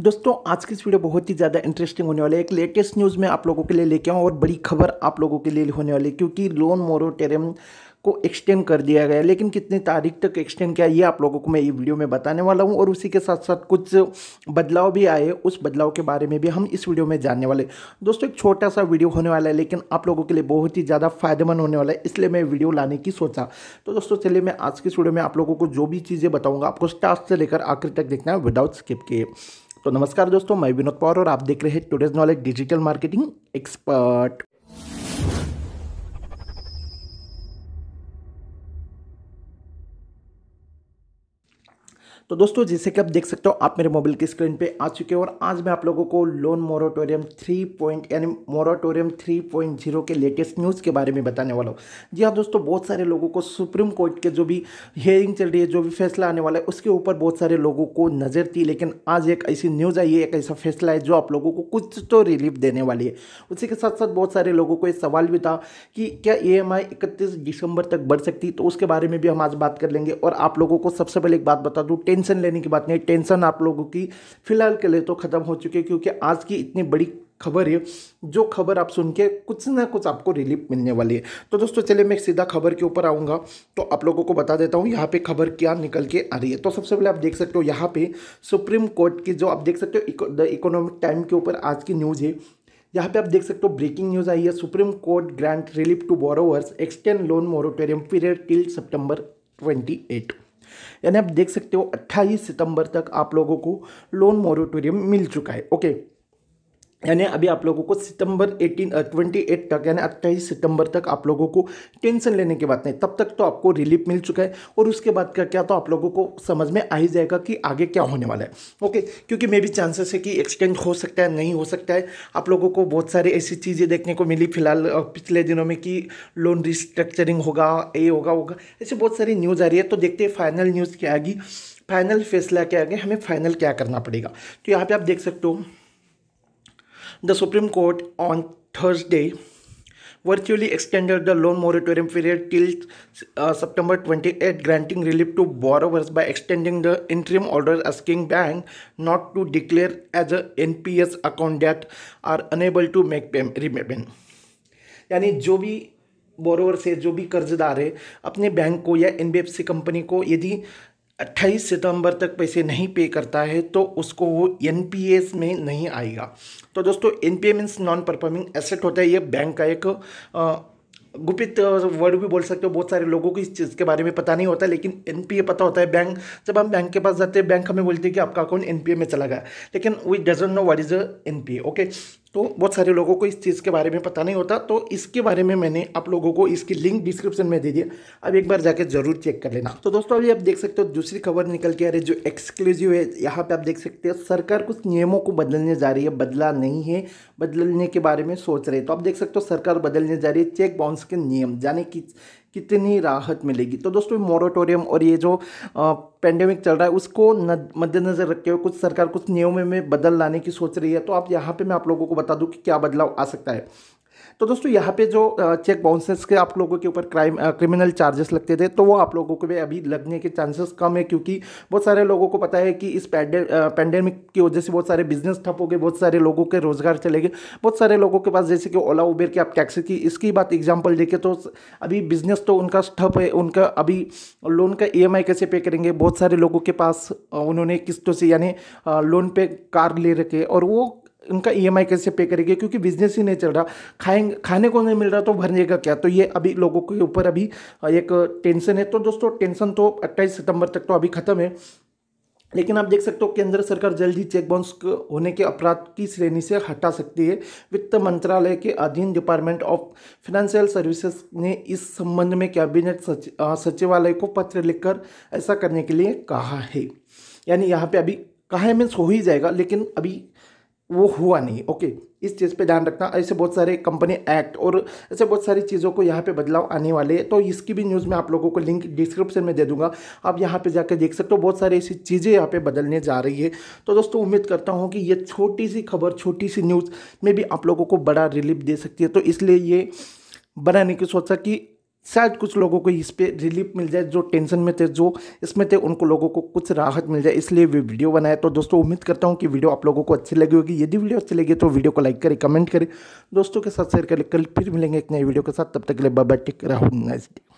दोस्तों आज की इस वीडियो बहुत ही ज़्यादा इंटरेस्टिंग होने वाली है एक लेटेस्ट न्यूज़ में आप लोगों के लिए लेके आऊँ और बड़ी खबर आप लोगों के लिए होने वाली है क्योंकि लोन मोरोटेरियम को एक्सटेंड कर दिया गया लेकिन कितनी तारीख तक एक्सटेंड किया ये आप लोगों को मैं ये वीडियो में बताने वाला हूँ और उसी के साथ साथ कुछ बदलाव भी आए उस बदलाव के बारे में भी हम इस वीडियो में जानने वाले दोस्तों एक छोटा सा वीडियो होने वाला है लेकिन आप लोगों के लिए बहुत ही ज़्यादा फायदेमंद होने वाला है इसलिए मैं वीडियो लाने की सोचा तो दोस्तों चलिए मैं आज की इस वीडियो में आप लोगों को जो भी चीज़ें बताऊँगा आपको स्टार्ट से लेकर आखिर तक देखना है विदाउट स्किप किए तो नमस्कार दोस्तों मैं विनोद पवार और आप देख रहे हैं today's knowledge digital marketing expert तो दोस्तों जैसे कि आप देख सकते हो आप मेरे मोबाइल की स्क्रीन पे आ चुके हो और आज मैं आप लोगों को लोन मोराटोरियम थ्री पॉइंट यानी मोराटोरियम थ्री पॉइंट जीरो के लेटेस्ट न्यूज़ के बारे में बताने वाला हूँ जी हाँ दोस्तों बहुत सारे लोगों को सुप्रीम कोर्ट के जो भी हेयरिंग चल रही है जो भी फैसला आने वाला है उसके ऊपर बहुत सारे लोगों को नज़र थी लेकिन आज एक ऐसी न्यूज़ आई है एक ऐसा फैसला है जो आप लोगों को कुछ तो रिलीफ देने वाली है उसी के साथ साथ बहुत सारे लोगों को ये सवाल भी था कि क्या ई एम आई इकतीस दिसंबर तक बढ़ सकती तो उसके बारे में भी हम आज बात कर लेंगे और आप लोगों को सबसे पहले एक बात बता दूँ टेंशन लेने की बात नहीं टेंशन आप लोगों की फिलहाल के लिए तो ख़त्म हो चुकी है क्योंकि आज की इतनी बड़ी खबर है जो खबर आप सुन के कुछ ना कुछ आपको रिलीफ मिलने वाली है तो दोस्तों चलिए मैं सीधा खबर के ऊपर आऊँगा तो आप लोगों को बता देता हूँ यहाँ पे खबर क्या निकल के आ रही है तो सबसे पहले आप देख सकते हो यहाँ पे सुप्रीम कोर्ट की जो आप देख सकते हो द इकोनॉमिक टाइम के ऊपर आज की न्यूज़ है यहाँ पे आप देख सकते हो ब्रेकिंग न्यूज़ आई है Supreme Court grant relief to borrowers extend loan moratorium period till September twenty यानी आप देख सकते हो 28 सितंबर तक आप लोगों को लोन मोरिटोरियम मिल चुका है ओके यानी अभी आप लोगों को सितंबर 18 ट्वेंटी एट तक यानी अट्ठाईस सितंबर तक आप लोगों को टेंशन लेने की बात नहीं तब तक तो आपको रिलीफ मिल चुका है और उसके बाद का क्या तो आप लोगों को समझ में आ ही जाएगा कि आगे क्या होने वाला है ओके क्योंकि मे भी चांसेस है कि एक्सटेंड हो सकता है नहीं हो सकता है आप लोगों को बहुत सारी ऐसी चीज़ें देखने को मिली फिलहाल पिछले दिनों में कि लोन रिस्ट्रक्चरिंग होगा ए होगा होगा ऐसी बहुत सारी न्यूज़ आ रही है तो देखते हैं फाइनल न्यूज़ क्या आएगी फाइनल फैसला क्या आगे हमें फाइनल क्या करना पड़ेगा तो यहाँ पर आप देख सकते हो The Supreme Court on Thursday virtually extended the loan moratorium period till uh, September 28, granting relief to borrowers by extending the interim order asking bank not to declare as a NPS account that are unable to make repayment. यानी जो भी borrower से जो भी कर्जदार है अपने bank को या एन कंपनी को यदि अट्ठाईस सितंबर तक पैसे नहीं पे करता है तो उसको वो एन में नहीं आएगा तो दोस्तों N P means non performing asset होता है ये बैंक का एक गुपित वर्ड भी बोल सकते हो बहुत सारे लोगों को इस चीज़ के बारे में पता नहीं होता लेकिन एन पता होता है बैंक जब हम बैंक के पास जाते हैं बैंक हमें बोलते हैं कि आपका अकाउंट एन में चला गया लेकिन we doesn't know what is N P okay तो बहुत सारे लोगों को इस चीज़ के बारे में पता नहीं होता तो इसके बारे में मैंने आप लोगों को इसकी लिंक डिस्क्रिप्शन में दे दिया अब एक बार जाके जरूर चेक कर लेना तो दोस्तों अभी आप देख सकते हो दूसरी खबर निकल के आ रही जो एक्सक्लूसिव है यहाँ पे आप देख सकते हो सरकार कुछ नियमों को बदलने जा रही है बदला नहीं है बदलने के बारे में सोच रहे तो आप देख सकते हो सरकार बदलने जा रही है चेक बाउंस के नियम जाने कि कितनी राहत मिलेगी तो दोस्तों मोराटोरियम और ये जो पेंडेमिक चल रहा है उसको मद्देनज़र रखते हुए कुछ सरकार कुछ नियमों में बदल लाने की सोच रही है तो आप यहाँ पे मैं आप लोगों को बता दूँ कि क्या बदलाव आ सकता है तो दोस्तों यहाँ पे जो चेक बाउंसेस के आप लोगों के ऊपर क्राइम क्रिमिनल चार्जेस लगते थे तो वो आप लोगों को भी अभी लगने के चांसेस कम है क्योंकि बहुत सारे लोगों को पता है कि इस पैंडेमिक की वजह से बहुत सारे बिजनेस ठप हो गए बहुत सारे लोगों के रोजगार चले गए बहुत सारे लोगों के पास जैसे कि ओला उबेर की आप टैक्सी की इसकी बात एग्जाम्पल देखें तो अभी बिजनेस तो उनका ठप है उनका अभी लोन का ई कैसे पे करेंगे बहुत सारे लोगों के पास उन्होंने किस्तों से यानी लोन पे कार ले रखे और वो उनका ई e कैसे पे करेंगे क्योंकि बिजनेस ही नहीं चल रहा खाएंगे खाने को नहीं मिल रहा तो भरने का क्या तो ये अभी लोगों के ऊपर अभी एक टेंशन है तो दोस्तों टेंशन तो अट्ठाईस सितंबर तक तो अभी ख़त्म है लेकिन आप देख सकते हो केंद्र सरकार जल्द ही चेक बाउंस होने के अपराध की श्रेणी से हटा सकती है वित्त मंत्रालय के अधीन डिपार्टमेंट ऑफ फिनेंशियल सर्विसेज ने इस संबंध में कैबिनेट सचिवालय को पत्र लिखकर ऐसा करने के लिए कहा है यानी यहाँ पे अभी कहा है मीन्स हो ही जाएगा लेकिन अभी वो हुआ नहीं ओके इस चीज़ पे ध्यान रखना ऐसे बहुत सारे कंपनी एक्ट और ऐसे बहुत सारी चीज़ों को यहाँ पे बदलाव आने वाले हैं तो इसकी भी न्यूज़ मैं आप लोगों को लिंक डिस्क्रिप्शन में दे दूंगा आप यहाँ पे जाकर देख सकते हो बहुत सारी ऐसी चीज़ें यहाँ पे बदलने जा रही है तो दोस्तों उम्मीद करता हूँ कि ये छोटी सी खबर छोटी सी न्यूज़ में भी आप लोगों को बड़ा रिलीफ दे सकती है तो इसलिए ये बनाने की सोचा कि शायद कुछ लोगों को इस पर रिलीफ मिल जाए जो टेंशन में थे जो इसमें थे उनको लोगों को कुछ राहत मिल जाए इसलिए वे वीडियो बनाए तो दोस्तों उम्मीद करता हूँ कि वीडियो आप लोगों को अच्छी लगी होगी यदि वीडियो अच्छी लगी तो वीडियो को लाइक करें कमेंट करें दोस्तों के साथ शेयर करें कल फिर मिलेंगे एक नए वीडियो के साथ तब तक के लिए बाबा टिक राहुल नाइस डे